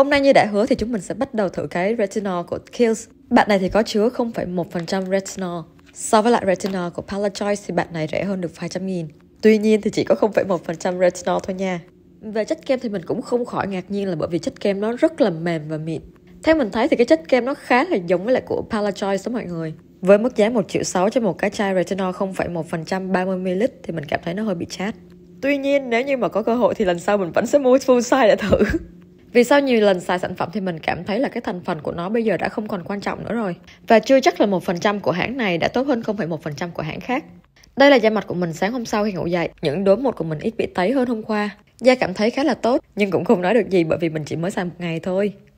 Hôm nay như đã hứa thì chúng mình sẽ bắt đầu thử cái retinol của Kiehl's. Bạn này thì có chứa 0,1% retinol. So với lại retinol của Palette Choice thì bạn này rẻ hơn được vài trăm nghìn. Tuy nhiên thì chỉ có 0,1% retinol thôi nha. Về chất kem thì mình cũng không khỏi ngạc nhiên là bởi vì chất kem nó rất là mềm và mịn. Theo mình thấy thì cái chất kem nó khá là giống với lại của Palette Choice đó mọi người. Với mức giá 1 triệu 6 cho một cái chai retinol 0,1% 30ml thì mình cảm thấy nó hơi bị chát. Tuy nhiên nếu như mà có cơ hội thì lần sau mình vẫn sẽ mua full size để thử. Vì sau nhiều lần xài sản phẩm thì mình cảm thấy là cái thành phần của nó bây giờ đã không còn quan trọng nữa rồi. Và chưa chắc là một phần trăm của hãng này đã tốt hơn 0,1% của hãng khác. Đây là da mặt của mình sáng hôm sau khi ngủ dậy, những đốm một của mình ít bị tấy hơn hôm qua. Da cảm thấy khá là tốt, nhưng cũng không nói được gì bởi vì mình chỉ mới xài một ngày thôi.